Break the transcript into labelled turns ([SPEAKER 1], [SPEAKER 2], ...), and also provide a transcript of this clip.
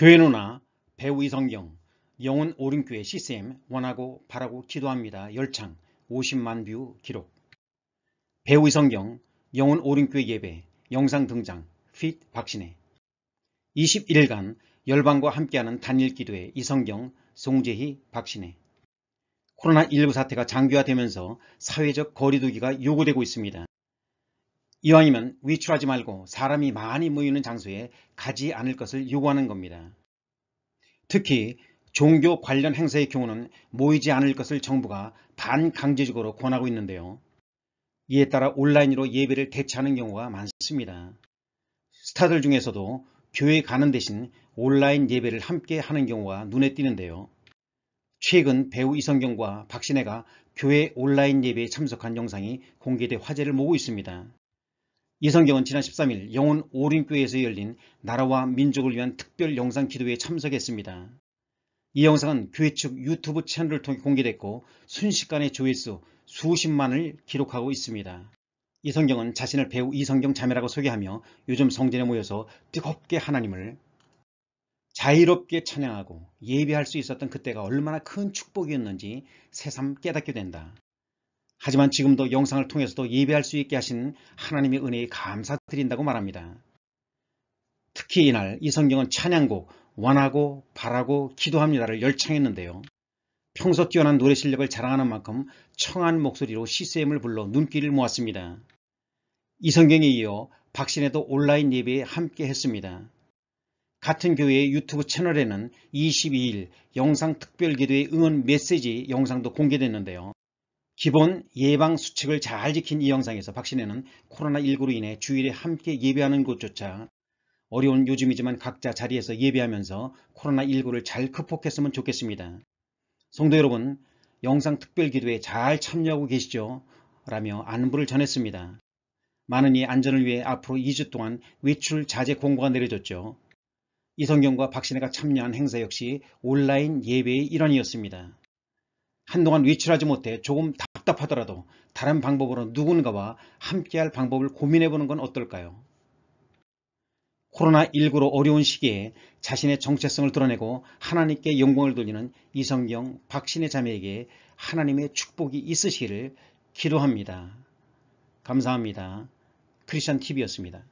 [SPEAKER 1] 교회 누나, 배우 이성경, 영혼 오륜교회 CCM 원하고 바라고 기도합니다. 열창 50만 뷰 기록 배우 이성경, 영혼 오륜교회 예배, 영상 등장, 핏 박신혜 21일간 열방과 함께하는 단일 기도의 이성경, 송재희, 박신혜 코로나19 사태가 장기화되면서 사회적 거리두기가 요구되고 있습니다. 이왕이면 위출하지 말고 사람이 많이 모이는 장소에 가지 않을 것을 요구하는 겁니다. 특히 종교 관련 행사의 경우는 모이지 않을 것을 정부가 반강제적으로 권하고 있는데요. 이에 따라 온라인으로 예배를 대체하는 경우가 많습니다. 스타들 중에서도 교회 가는 대신 온라인 예배를 함께 하는 경우가 눈에 띄는데요. 최근 배우 이성경과 박신혜가 교회 온라인 예배에 참석한 영상이 공개돼 화제를 모으고 있습니다. 이성경은 지난 13일 영혼 오륜교회에서 열린 나라와 민족을 위한 특별 영상 기도회에 참석했습니다. 이 영상은 교회 측 유튜브 채널을 통해 공개됐고 순식간에 조회수 수십만을 기록하고 있습니다. 이성경은 자신을 배우 이성경 자매라고 소개하며 요즘 성전에 모여서 뜨겁게 하나님을 자유롭게 찬양하고 예배할 수 있었던 그때가 얼마나 큰 축복이었는지 새삼 깨닫게 된다. 하지만 지금도 영상을 통해서도 예배할 수 있게 하신 하나님의 은혜에 감사드린다고 말합니다. 특히 이날 이 성경은 찬양곡 원하고 바라고 기도합니다를 열창했는데요. 평소 뛰어난 노래 실력을 자랑하는 만큼 청한 목소리로 c c m 을 불러 눈길을 모았습니다. 이 성경에 이어 박신혜도 온라인 예배에 함께 했습니다. 같은 교회의 유튜브 채널에는 22일 영상 특별 기도의 응원 메시지 영상도 공개됐는데요. 기본 예방 수칙을 잘 지킨 이 영상에서 박신혜는 코로나19로 인해 주일에 함께 예배하는 곳조차 어려운 요즘이지만 각자 자리에서 예배하면서 코로나19를 잘 극복했으면 좋겠습니다. 성도 여러분, 영상 특별기도에 잘 참여하고 계시죠? 라며 안부를 전했습니다. 많은 이 안전을 위해 앞으로 2주 동안 외출 자제 공고가 내려졌죠. 이성경과 박신혜가 참여한 행사 역시 온라인 예배의 일환이었습니다. 한동안 외출하지 못해 조금 다... 답답하더라도 다른 방법으로 누군가와 함께할 방법을 고민해보는 건 어떨까요? 코로나19로 어려운 시기에 자신의 정체성을 드러내고 하나님께 영광을 돌리는 이성경 박신혜 자매에게 하나님의 축복이 있으시기를 기도합니다. 감사합니다. 크리스천 TV였습니다.